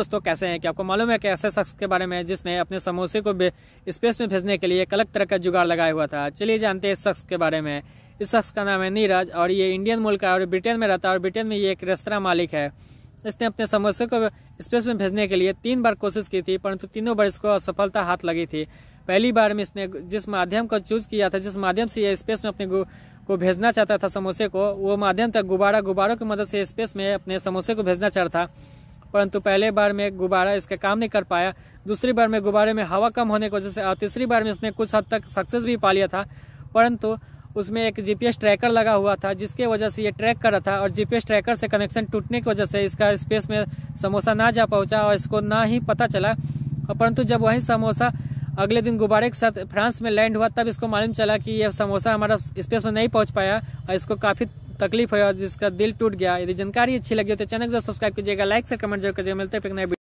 दोस्तों कैसे हैं कि आपको मालूम है कि ऐसे शख्स के बारे में जिसने अपने समोसे को स्पेस में भेजने के लिए एक अलग तरह का जुगाड़ लगाया हुआ था चलिए जानते हैं इस शख्स के बारे में इस शख्स का नाम है नीरज और ये इंडियन मुल्क है और ब्रिटेन में रहता है और ब्रिटेन में ये एक रेस्तरा मालिक है इसने अपने समोसे को स्पेस में भेजने के लिए तीन बार कोशिश की थी परंतु तीनों बार इसको असफलता हाथ लगी थी पहली बार में इसने जिस माध्यम को चूज किया था जिस माध्यम से ये स्पेस में अपने को भेजना चाहता था समोसे को वो माध्यम था गुब्बारा गुब्बारों की मदद से स्पेस में अपने समोसे को भेजना चाहता था परंतु पहले बार में गुब्बारा इसका काम नहीं कर पाया दूसरी बार में गुब्बारे में हवा कम होने की वजह से और तीसरी बार में इसने कुछ हद तक सक्सेस भी पा लिया था परंतु उसमें एक जीपीएस ट्रैकर लगा हुआ था जिसके वजह से ये ट्रैक कर रहा था और जीपीएस ट्रैकर से कनेक्शन टूटने की वजह से इसका स्पेस में समोसा ना जा पहुंचा और इसको ना ही पता चला परंतु जब वही समोसा अगले दिन गुब्बारे के साथ फ्रांस में लैंड हुआ तब इसको मालूम चला कि यह समोसा हमारा स्पेस में नहीं पहुंच पाया और इसको काफ़ी तकलीफ हुआ और जिसका दिल टूट गया यदि जानकारी अच्छी लगी तो चैनल को सब्सक्राइब कीजिएगा लाइक से कमेंट जरूर कीजिएगा मिलते हैं नए